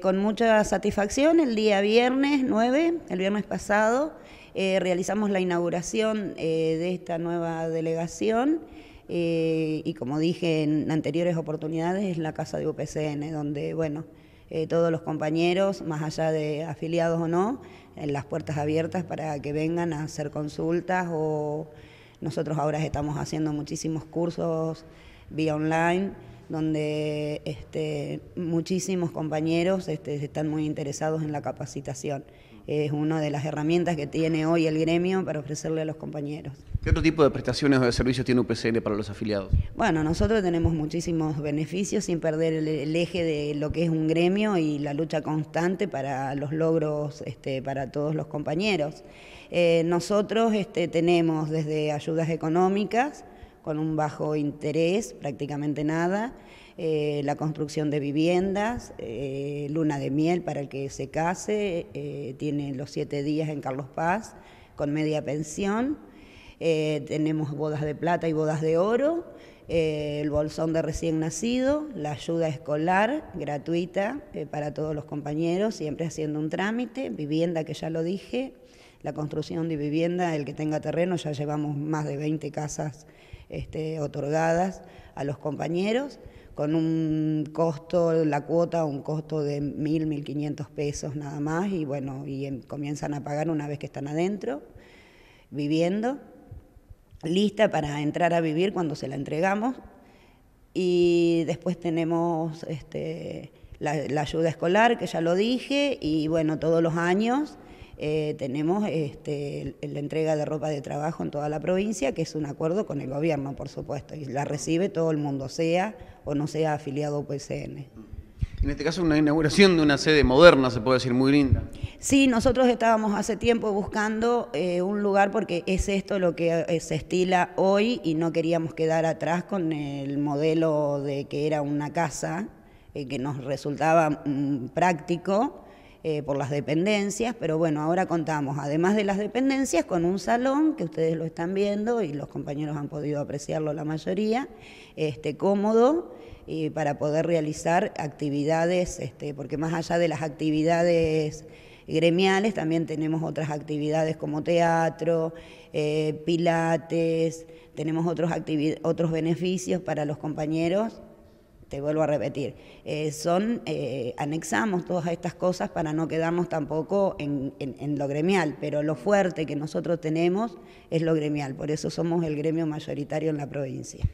Con mucha satisfacción, el día viernes 9, el viernes pasado, eh, realizamos la inauguración eh, de esta nueva delegación eh, y como dije en anteriores oportunidades, es la casa de UPCN, donde, bueno, todos los compañeros, más allá de afiliados o no, en las puertas abiertas para que vengan a hacer consultas o nosotros ahora estamos haciendo muchísimos cursos vía online, donde este, muchísimos compañeros este, están muy interesados en la capacitación. Es una de las herramientas que tiene hoy el gremio para ofrecerle a los compañeros. ¿Qué otro tipo de prestaciones o de servicios tiene UPCN para los afiliados? Bueno, nosotros tenemos muchísimos beneficios sin perder el, eje de lo que es un gremio y la lucha constante para los logros este, para todos los compañeros. Eh, nosotros este, tenemos desde ayudas económicas, con un bajo interés, prácticamente nada, eh, la construcción de viviendas, eh, luna de miel para el que se case, eh, tiene los siete días en Carlos Paz con media pensión, tenemos bodas de plata y bodas de oro, el bolsón de recién nacido, la ayuda escolar gratuita para todos los compañeros, siempre haciendo un trámite, vivienda que ya lo dije la construcción de vivienda, el que tenga terreno, ya llevamos más de 20 casas este, otorgadas a los compañeros con un costo, la cuota, un costo de 1.000, 1.500 pesos nada más, y bueno, y comienzan a pagar una vez que están adentro, viviendo, lista para entrar a vivir cuando se la entregamos, y después tenemos este, la ayuda escolar, que ya lo dije, y bueno, todos los años eh, tenemos este, la entrega de ropa de trabajo en toda la provincia, que es un acuerdo con el gobierno, por supuesto, y la recibe todo el mundo, sea o no sea afiliado a UPCN. En este caso, una inauguración de una sede moderna, se puede decir, muy linda. Sí, nosotros estábamos hace tiempo buscando eh, un lugar porque es esto lo que eh, se estila hoy y no queríamos quedar atrás con el modelo de que era una casa, que nos resultaba mm, práctico eh, por las dependencias, pero bueno, ahora contamos, además de las dependencias, con un salón, que ustedes lo están viendo y los compañeros han podido apreciarlo la mayoría, este, cómodo, y para poder realizar actividades, este, porque más allá de las actividades gremiales, también tenemos otras actividades como teatro, eh, pilates, tenemos otros, otros beneficios para los compañeros te vuelvo a repetir, eh, son, eh, anexamos todas estas cosas para no quedarnos tampoco en, lo gremial, pero lo fuerte que nosotros tenemos es lo gremial, por eso somos el gremio mayoritario en la provincia.